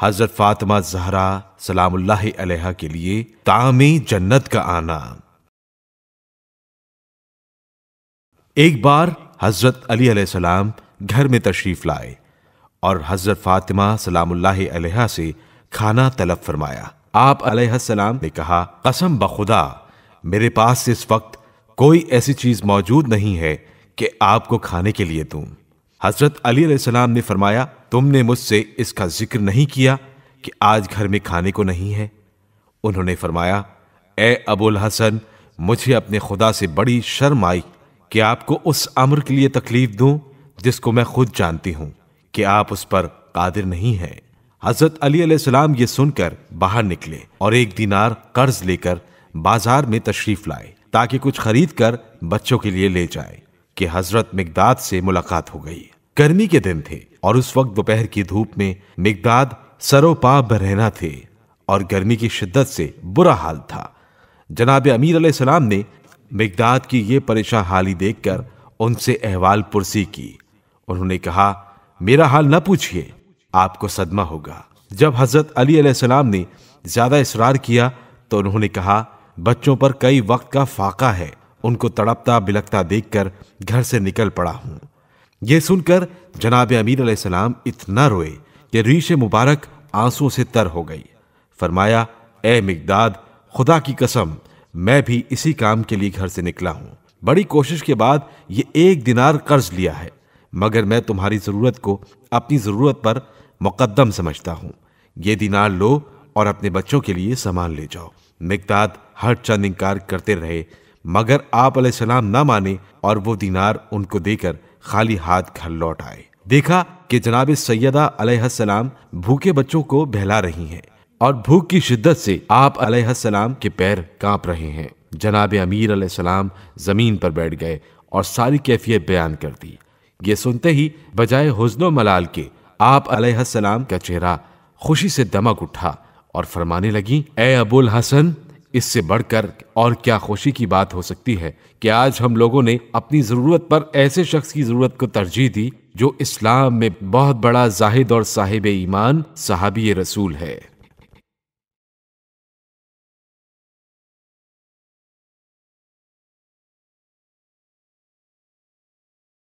حضرت فاطمہ زہرا سلام اللہ علیہ کے لیے جنت کا آنا ایک بار حضرت علی علیہ السلام گھر میں تشریف لائے اور حضرت فاطمہ سلام اللہ علیہ سے کھانا طلب فرمایا آپ علیہ السلام نے کہا قسم بخدا میرے پاس اس وقت کوئی ایسی چیز موجود نہیں ہے کہ آپ کو کھانے کے لیے دوں حضرت علی علیہ السلام نے فرمایا تم نے مجھ سے اس کا ذکر نہیں کیا کہ آج گھر میں کھانے کو نہیں ہے انہوں نے فرمایا اے ابو الحسن مجھے اپنے خدا سے بڑی شرم آئی کہ آپ کو اس امر کے لیے تکلیف دوں جس کو میں خود جانتی ہوں کہ آپ اس پر قادر نہیں ہیں حضرت علی علیہ السلام یہ سن کر باہر نکلے اور ایک دینار قرض لے کر بازار میں تشریف لائے تاکہ کچھ خرید کر بچوں کے لیے لے جائے کہ حضرت مقداد سے ملاقات ہو گئی گرمی کے دن تھے اور اس وقت دوپہر کی دھوپ میں مقداد سرو پا برہنا تھے اور گرمی کی شدت سے برا حال تھا جناب امیر علیہ السلام نے مقداد کی یہ پریشان حالی دیکھ کر ان سے احوال پرسی کی انہوں نے کہا میرا حال نہ پوچھئے آپ کو صدمہ ہوگا جب حضرت علی علیہ السلام نے زیادہ اسرار کیا تو انہوں نے کہا بچوں پر کئی وقت کا فاقہ ہے ان کو تڑپتا بلکتا دیکھ کر گھر سے نکل پڑا ہوں یہ سن کر جناب امیر علیہ السلام اتنا روئے کہ ریش مبارک آنسوں سے تر ہو گئی فرمایا اے مقداد خدا کی قسم میں بھی اسی کام کے لیے گھر سے نکلا ہوں بڑی کوشش کے بعد یہ ایک دینار قرض لیا ہے مگر میں تمہاری ضرورت کو اپنی ضرورت پر مقدم سمجھتا ہوں یہ دینار لو اور اپنے بچوں کے لیے سامان لے جاؤ مقداد ہر چند انکار کرتے رہے مگر آپ علیہ السلام نہ مانے اور وہ دینار ان کو دے کر خالی ہاتھ گھر لوٹ آئے دیکھا کہ جناب سیدہ علیہ السلام بھوکے بچوں کو بہلا رہی ہیں اور بھوک کی شدت سے آپ علیہ السلام کے پیر کاپ رہے ہیں جناب امیر علیہ السلام زمین پر بیٹھ گئے اور ساری کیفیت بیان کر دی یہ سنتے ہی بجائے حزن و ملال کے آپ علیہ السلام کا چہرہ خوشی سے دمک اٹھا اور فرمانے لگی اے ابو الحسن اس سے بڑھ کر اور کیا خوشی کی بات ہو سکتی ہے کہ آج ہم لوگوں نے اپنی ضرورت پر ایسے شخص کی ضرورت کو ترجیح دی جو اسلام میں بہت بڑا زاہد اور صاحب ایمان صحابی رسول ہے